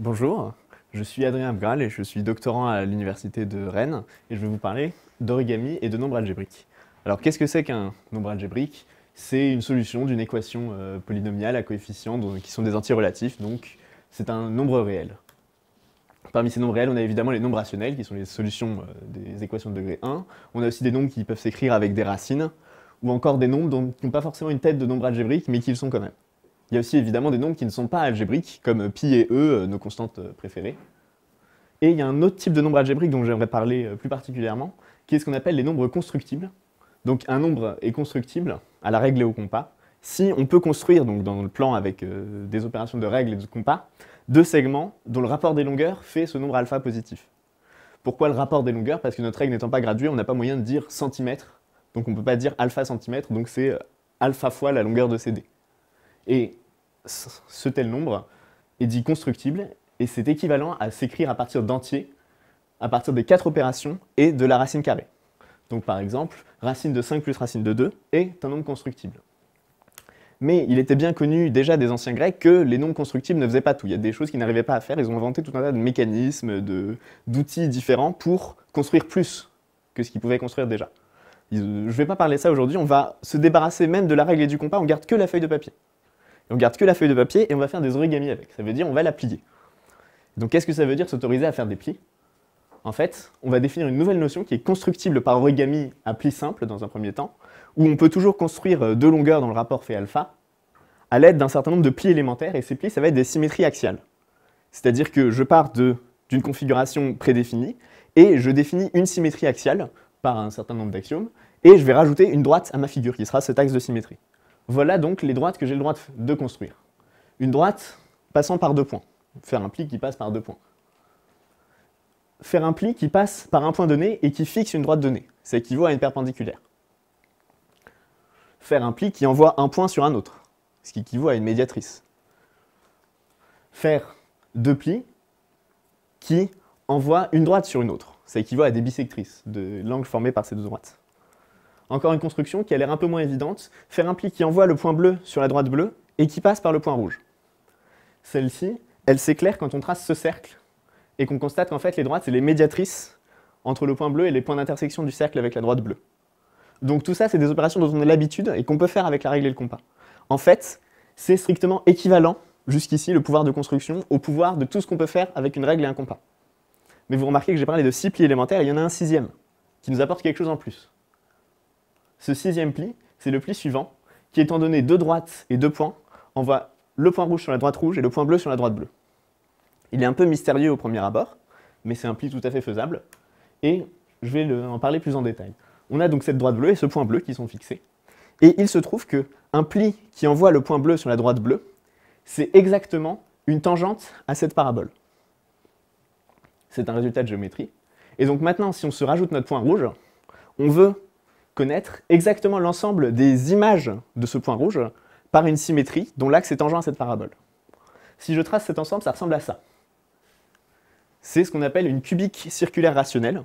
Bonjour, je suis Adrien Abgral et je suis doctorant à l'université de Rennes et je vais vous parler d'origami et de nombres algébriques. Alors qu'est-ce que c'est qu'un nombre algébrique C'est une solution d'une équation euh, polynomiale à coefficients qui sont des entiers relatifs, donc c'est un nombre réel. Parmi ces nombres réels, on a évidemment les nombres rationnels qui sont les solutions euh, des équations de degré 1. On a aussi des nombres qui peuvent s'écrire avec des racines ou encore des nombres dont, qui n'ont pas forcément une tête de nombre algébrique mais qui le sont quand même. Il y a aussi évidemment des nombres qui ne sont pas algébriques, comme pi et e, euh, nos constantes euh, préférées. Et il y a un autre type de nombre algébrique dont j'aimerais parler euh, plus particulièrement, qui est ce qu'on appelle les nombres constructibles. Donc un nombre est constructible à la règle et au compas si on peut construire, donc dans le plan avec des opérations de règles et de compas, deux segments dont le rapport des longueurs fait ce nombre alpha positif. Pourquoi le rapport des longueurs Parce que notre règle n'étant pas graduée, on n'a pas moyen de dire centimètre, donc on ne peut pas dire alpha centimètre, donc c'est alpha fois la longueur de CD. Et ce tel nombre est dit constructible et c'est équivalent à s'écrire à partir d'entiers, à partir des quatre opérations et de la racine carrée. Donc par exemple, racine de 5 plus racine de 2 est un nombre constructible. Mais il était bien connu déjà des anciens Grecs que les nombres constructibles ne faisaient pas tout. Il y a des choses qu'ils n'arrivaient pas à faire. Ils ont inventé tout un tas de mécanismes, d'outils différents pour construire plus que ce qu'ils pouvaient construire déjà. je ne vais pas parler de ça aujourd'hui. On va se débarrasser même de la règle et du compas. On garde que la feuille de papier. Et on garde que la feuille de papier et on va faire des origamis avec. Ça veut dire on va la plier. Donc qu'est-ce que ça veut dire s'autoriser à faire des plis En fait, on va définir une nouvelle notion qui est constructible par origami à plis simple dans un premier temps, où on peut toujours construire euh, deux longueurs dans le rapport fait alpha à l'aide d'un certain nombre de plis élémentaires, et ces plis, ça va être des symétries axiales. C'est-à-dire que je pars d'une configuration prédéfinie, et je définis une symétrie axiale par un certain nombre d'axiomes, et je vais rajouter une droite à ma figure, qui sera cet axe de symétrie. Voilà donc les droites que j'ai le droit de construire. Une droite passant par deux points. Faire un pli qui passe par deux points. Faire un pli qui passe par un point donné et qui fixe une droite donnée. Ça équivaut à une perpendiculaire. Faire un pli qui envoie un point sur un autre. Ce qui équivaut à une médiatrice. Faire deux plis qui envoient une droite sur une autre. Ça équivaut à des bisectrices, de l'angle formé par ces deux droites. Encore une construction qui a l'air un peu moins évidente. Faire un pli qui envoie le point bleu sur la droite bleue et qui passe par le point rouge. Celle-ci, elle s'éclaire quand on trace ce cercle et qu'on constate qu'en fait les droites, c'est les médiatrices entre le point bleu et les points d'intersection du cercle avec la droite bleue. Donc tout ça, c'est des opérations dont on a l'habitude et qu'on peut faire avec la règle et le compas. En fait, c'est strictement équivalent, jusqu'ici, le pouvoir de construction au pouvoir de tout ce qu'on peut faire avec une règle et un compas. Mais vous remarquez que j'ai parlé de six plis élémentaires, et il y en a un sixième, qui nous apporte quelque chose en plus. Ce sixième pli, c'est le pli suivant, qui étant donné deux droites et deux points, envoie le point rouge sur la droite rouge et le point bleu sur la droite bleue. Il est un peu mystérieux au premier abord, mais c'est un pli tout à fait faisable, et je vais en parler plus en détail. On a donc cette droite bleue et ce point bleu qui sont fixés, et il se trouve que un pli qui envoie le point bleu sur la droite bleue, c'est exactement une tangente à cette parabole. C'est un résultat de géométrie. Et donc maintenant, si on se rajoute notre point rouge, on veut connaître exactement l'ensemble des images de ce point rouge par une symétrie dont l'axe est tangent à cette parabole. Si je trace cet ensemble, ça ressemble à ça. C'est ce qu'on appelle une cubique circulaire rationnelle.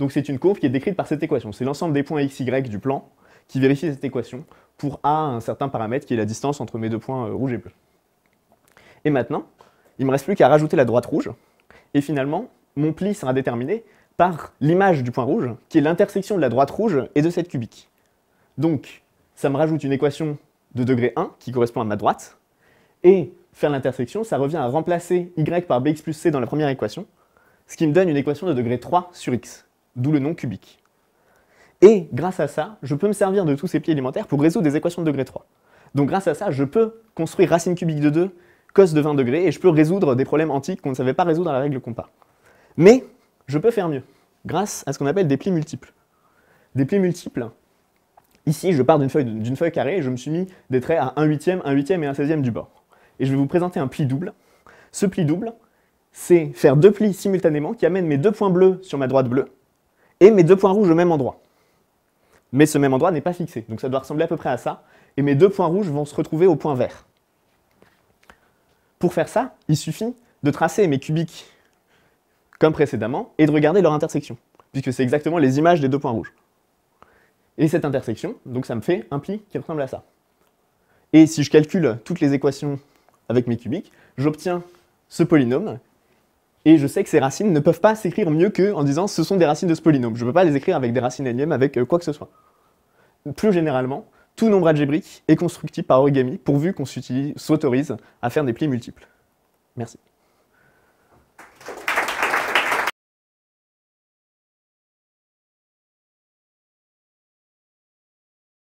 Donc c'est une courbe qui est décrite par cette équation. C'est l'ensemble des points x, y du plan qui vérifie cette équation pour a un certain paramètre qui est la distance entre mes deux points euh, rouge et bleu. Et maintenant, il ne me reste plus qu'à rajouter la droite rouge. Et finalement, mon pli sera déterminé par l'image du point rouge, qui est l'intersection de la droite rouge et de cette cubique. Donc, ça me rajoute une équation de degré 1 qui correspond à ma droite, et faire l'intersection, ça revient à remplacer y par bx plus c dans la première équation, ce qui me donne une équation de degré 3 sur x, d'où le nom cubique. Et grâce à ça, je peux me servir de tous ces pieds élémentaires pour résoudre des équations de degré 3. Donc grâce à ça, je peux construire racine cubique de 2, cos de 20 degrés, et je peux résoudre des problèmes antiques qu'on ne savait pas résoudre à la règle compas. Mais je peux faire mieux grâce à ce qu'on appelle des plis multiples. Des plis multiples, ici je pars d'une feuille, carrée et je me suis mis des traits à 1 huitième, 1 huitième et 1 seizième du bord. Et je vais vous présenter un pli double. Ce pli double, c'est faire deux plis simultanément qui amènent mes deux points bleus sur ma droite bleue et mes deux points rouges au même endroit. Mais ce même endroit n'est pas fixé, donc ça doit ressembler à peu près à ça, et mes deux points rouges vont se retrouver au point vert. Pour faire ça, il suffit de tracer mes cubiques comme précédemment, et de regarder leur intersection, puisque c'est exactement les images des deux points rouges. Et cette intersection, donc ça me fait un pli qui ressemble à ça. Et si je calcule toutes les équations avec mes cubiques, j'obtiens ce polynôme, et je sais que ces racines ne peuvent pas s'écrire mieux que en disant ce sont des racines de ce polynôme. Je ne peux pas les écrire avec des racines énièmes, avec euh, quoi que ce soit. Plus généralement, tout nombre algébrique est constructible par origami pourvu qu'on s'autorise à faire des plis multiples. Merci.